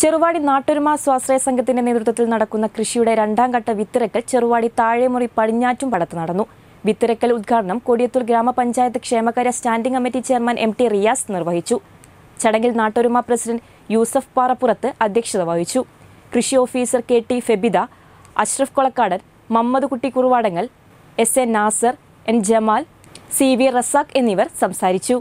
ചെറുവാടി നാട്ടൊരുമ സ്വാശ്രയ സംഘത്തിന്റെ നേതൃത്വത്തിൽ നടക്കുന്ന കൃഷിയുടെ രണ്ടാം ഘട്ട വിത്തിറക്കൽ ചെറുവാടി താഴെമുറി പടിഞ്ഞാറ്റും പടത്ത് നടന്നു വിത്തിരക്കൽ ഉദ്ഘാടനം കൊടിയത്തൂർ ഗ്രാമപഞ്ചായത്ത് ക്ഷേമകാര്യ standing committee chairman M T Riyas നിർവഹിച്ചു ചടങ്ങിൽ നാട്ടൊരുമ പ്രസിഡന്റ് യൂസഫ് പാറപ്പുറത്ത് അധ്യക്ഷത വഹിച്ചു കൃഷി officer K T Febida Ashraf Kolakkadan Mammad Kutty Kuruvadangal S A Nasar N Jamal C V Razak എന്നിവർ സംസാരിച്ചു